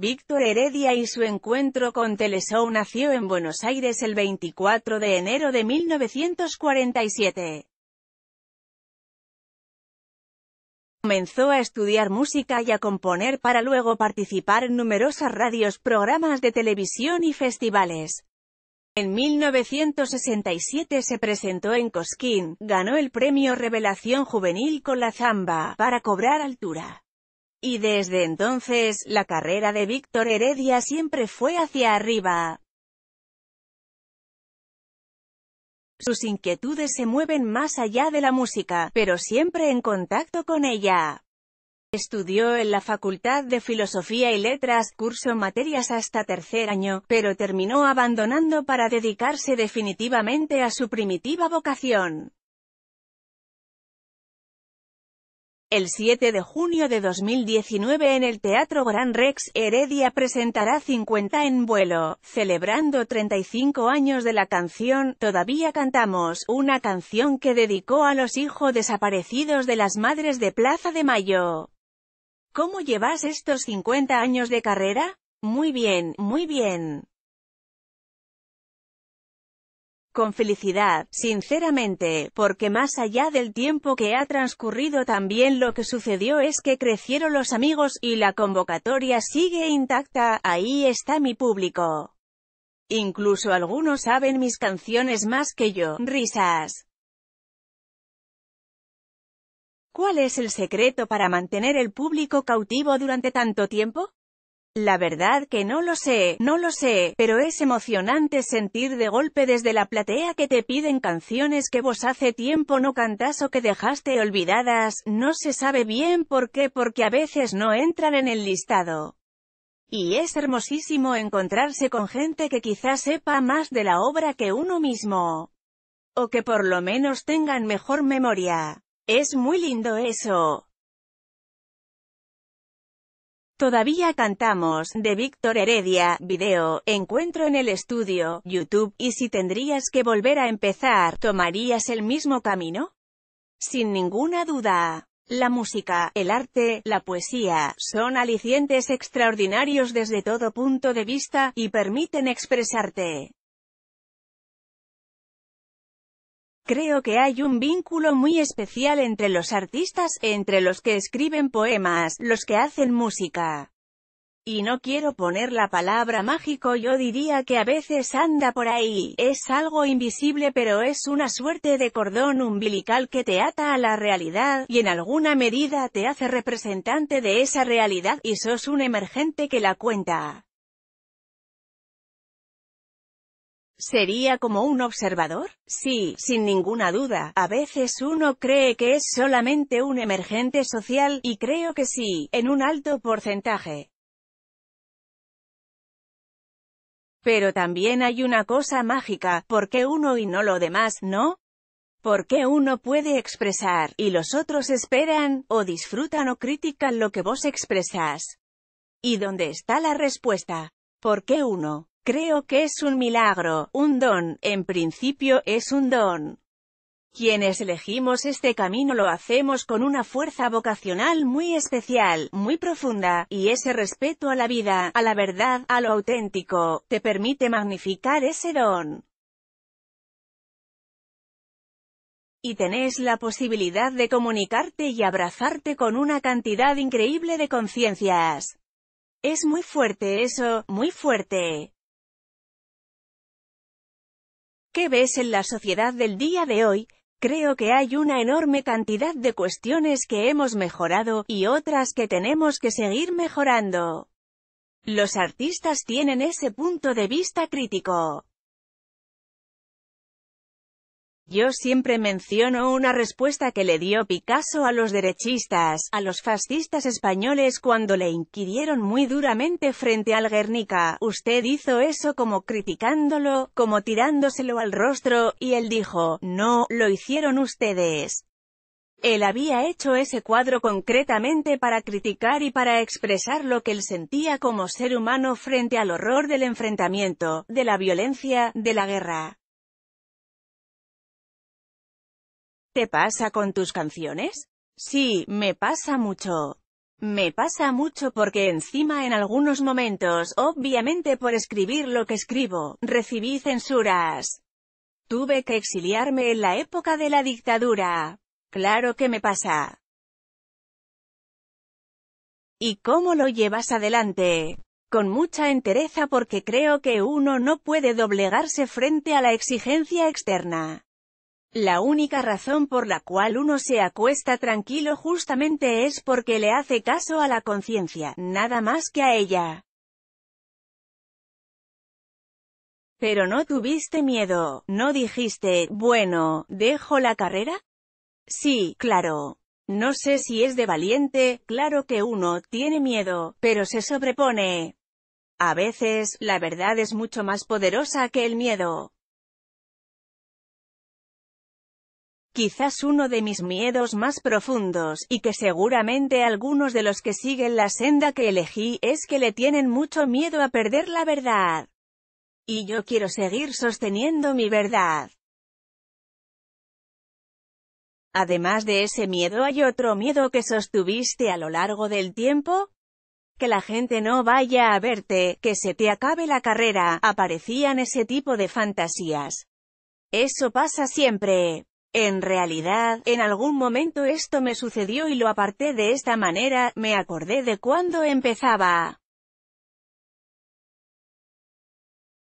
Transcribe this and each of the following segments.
Víctor Heredia y su encuentro con Teleshow nació en Buenos Aires el 24 de enero de 1947. Comenzó a estudiar música y a componer para luego participar en numerosas radios, programas de televisión y festivales. En 1967 se presentó en Cosquín, ganó el premio Revelación Juvenil con la Zamba, para cobrar altura. Y desde entonces, la carrera de Víctor Heredia siempre fue hacia arriba. Sus inquietudes se mueven más allá de la música, pero siempre en contacto con ella. Estudió en la Facultad de Filosofía y Letras, curso materias hasta tercer año, pero terminó abandonando para dedicarse definitivamente a su primitiva vocación. El 7 de junio de 2019 en el Teatro Gran Rex, Heredia presentará 50 en vuelo, celebrando 35 años de la canción Todavía Cantamos, una canción que dedicó a los hijos desaparecidos de las madres de Plaza de Mayo. ¿Cómo llevas estos 50 años de carrera? Muy bien, muy bien con felicidad, sinceramente, porque más allá del tiempo que ha transcurrido también lo que sucedió es que crecieron los amigos, y la convocatoria sigue intacta, ahí está mi público. Incluso algunos saben mis canciones más que yo, risas. ¿Cuál es el secreto para mantener el público cautivo durante tanto tiempo? La verdad que no lo sé, no lo sé, pero es emocionante sentir de golpe desde la platea que te piden canciones que vos hace tiempo no cantas o que dejaste olvidadas, no se sabe bien por qué porque a veces no entran en el listado. Y es hermosísimo encontrarse con gente que quizás sepa más de la obra que uno mismo. O que por lo menos tengan mejor memoria. Es muy lindo eso. Todavía cantamos, de Víctor Heredia, video, encuentro en el estudio, YouTube, y si tendrías que volver a empezar, ¿tomarías el mismo camino? Sin ninguna duda. La música, el arte, la poesía, son alicientes extraordinarios desde todo punto de vista, y permiten expresarte. Creo que hay un vínculo muy especial entre los artistas, entre los que escriben poemas, los que hacen música. Y no quiero poner la palabra mágico, yo diría que a veces anda por ahí, es algo invisible pero es una suerte de cordón umbilical que te ata a la realidad, y en alguna medida te hace representante de esa realidad, y sos un emergente que la cuenta. ¿Sería como un observador? Sí, sin ninguna duda, a veces uno cree que es solamente un emergente social, y creo que sí, en un alto porcentaje. Pero también hay una cosa mágica, ¿por qué uno y no lo demás, no? ¿Por qué uno puede expresar, y los otros esperan, o disfrutan o critican lo que vos expresás? ¿Y dónde está la respuesta? ¿Por qué uno? Creo que es un milagro, un don, en principio es un don. Quienes elegimos este camino lo hacemos con una fuerza vocacional muy especial, muy profunda, y ese respeto a la vida, a la verdad, a lo auténtico, te permite magnificar ese don. Y tenés la posibilidad de comunicarte y abrazarte con una cantidad increíble de conciencias. Es muy fuerte eso, muy fuerte. ¿Qué ves en la sociedad del día de hoy? Creo que hay una enorme cantidad de cuestiones que hemos mejorado, y otras que tenemos que seguir mejorando. Los artistas tienen ese punto de vista crítico. Yo siempre menciono una respuesta que le dio Picasso a los derechistas, a los fascistas españoles cuando le inquirieron muy duramente frente al Guernica. Usted hizo eso como criticándolo, como tirándoselo al rostro, y él dijo, no, lo hicieron ustedes. Él había hecho ese cuadro concretamente para criticar y para expresar lo que él sentía como ser humano frente al horror del enfrentamiento, de la violencia, de la guerra. ¿Te pasa con tus canciones? Sí, me pasa mucho. Me pasa mucho porque encima en algunos momentos, obviamente por escribir lo que escribo, recibí censuras. Tuve que exiliarme en la época de la dictadura. Claro que me pasa. ¿Y cómo lo llevas adelante? Con mucha entereza porque creo que uno no puede doblegarse frente a la exigencia externa. La única razón por la cual uno se acuesta tranquilo justamente es porque le hace caso a la conciencia, nada más que a ella. Pero no tuviste miedo, no dijiste, bueno, ¿dejo la carrera? Sí, claro. No sé si es de valiente, claro que uno tiene miedo, pero se sobrepone. A veces, la verdad es mucho más poderosa que el miedo. Quizás uno de mis miedos más profundos, y que seguramente algunos de los que siguen la senda que elegí, es que le tienen mucho miedo a perder la verdad. Y yo quiero seguir sosteniendo mi verdad. Además de ese miedo hay otro miedo que sostuviste a lo largo del tiempo, que la gente no vaya a verte, que se te acabe la carrera, aparecían ese tipo de fantasías. Eso pasa siempre. En realidad, en algún momento esto me sucedió y lo aparté de esta manera, me acordé de cuando empezaba.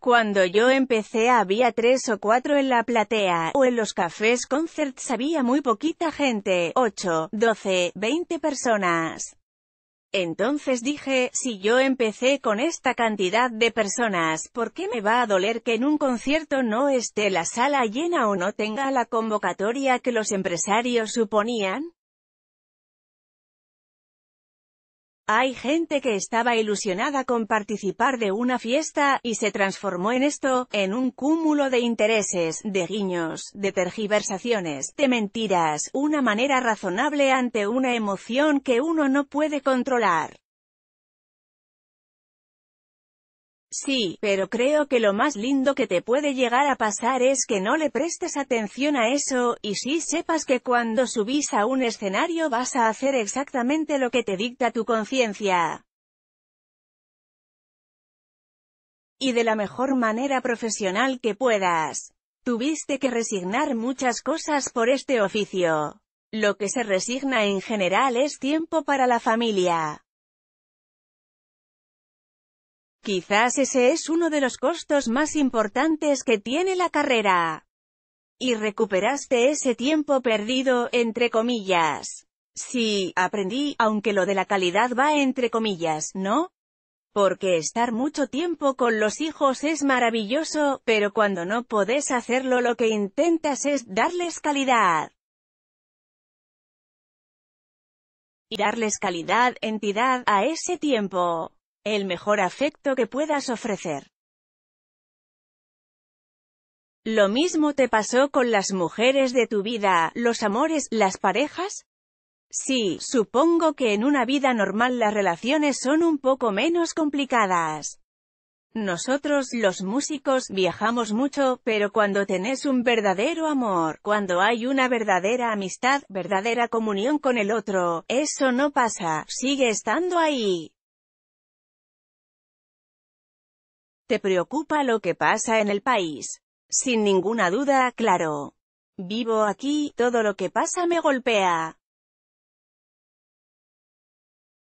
Cuando yo empecé había tres o cuatro en la platea, o en los cafés concerts había muy poquita gente, ocho, doce, veinte personas. Entonces dije, si yo empecé con esta cantidad de personas, ¿por qué me va a doler que en un concierto no esté la sala llena o no tenga la convocatoria que los empresarios suponían? Hay gente que estaba ilusionada con participar de una fiesta, y se transformó en esto, en un cúmulo de intereses, de guiños, de tergiversaciones, de mentiras, una manera razonable ante una emoción que uno no puede controlar. Sí, pero creo que lo más lindo que te puede llegar a pasar es que no le prestes atención a eso, y sí sepas que cuando subís a un escenario vas a hacer exactamente lo que te dicta tu conciencia. Y de la mejor manera profesional que puedas. Tuviste que resignar muchas cosas por este oficio. Lo que se resigna en general es tiempo para la familia. Quizás ese es uno de los costos más importantes que tiene la carrera. Y recuperaste ese tiempo perdido, entre comillas. Sí, aprendí, aunque lo de la calidad va entre comillas, ¿no? Porque estar mucho tiempo con los hijos es maravilloso, pero cuando no podés hacerlo lo que intentas es darles calidad. Y darles calidad, entidad, a ese tiempo. El mejor afecto que puedas ofrecer. ¿Lo mismo te pasó con las mujeres de tu vida, los amores, las parejas? Sí, supongo que en una vida normal las relaciones son un poco menos complicadas. Nosotros, los músicos, viajamos mucho, pero cuando tenés un verdadero amor, cuando hay una verdadera amistad, verdadera comunión con el otro, eso no pasa, sigue estando ahí. ¿Te preocupa lo que pasa en el país? Sin ninguna duda, claro. Vivo aquí, todo lo que pasa me golpea.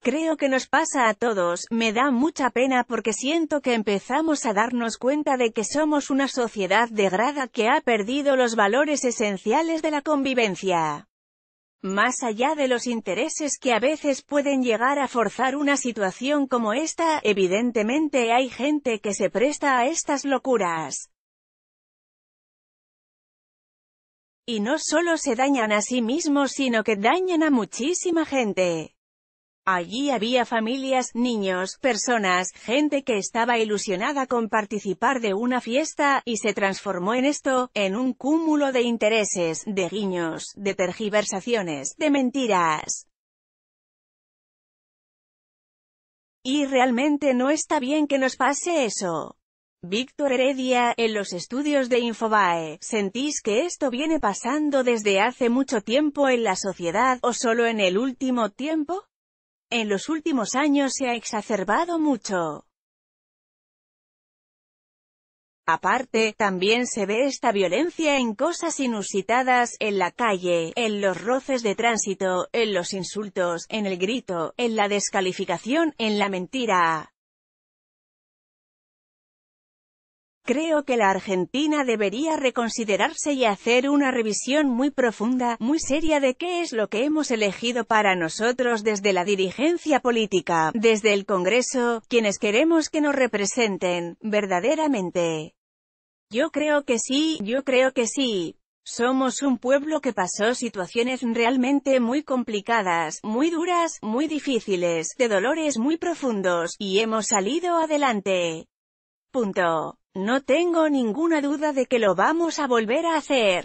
Creo que nos pasa a todos, me da mucha pena porque siento que empezamos a darnos cuenta de que somos una sociedad degrada que ha perdido los valores esenciales de la convivencia. Más allá de los intereses que a veces pueden llegar a forzar una situación como esta, evidentemente hay gente que se presta a estas locuras. Y no solo se dañan a sí mismos sino que dañan a muchísima gente. Allí había familias, niños, personas, gente que estaba ilusionada con participar de una fiesta, y se transformó en esto, en un cúmulo de intereses, de guiños, de tergiversaciones, de mentiras. Y realmente no está bien que nos pase eso. Víctor Heredia, en los estudios de Infobae, ¿sentís que esto viene pasando desde hace mucho tiempo en la sociedad, o solo en el último tiempo? En los últimos años se ha exacerbado mucho. Aparte, también se ve esta violencia en cosas inusitadas, en la calle, en los roces de tránsito, en los insultos, en el grito, en la descalificación, en la mentira. Creo que la Argentina debería reconsiderarse y hacer una revisión muy profunda, muy seria de qué es lo que hemos elegido para nosotros desde la dirigencia política, desde el Congreso, quienes queremos que nos representen, verdaderamente. Yo creo que sí, yo creo que sí. Somos un pueblo que pasó situaciones realmente muy complicadas, muy duras, muy difíciles, de dolores muy profundos, y hemos salido adelante. Punto. No tengo ninguna duda de que lo vamos a volver a hacer.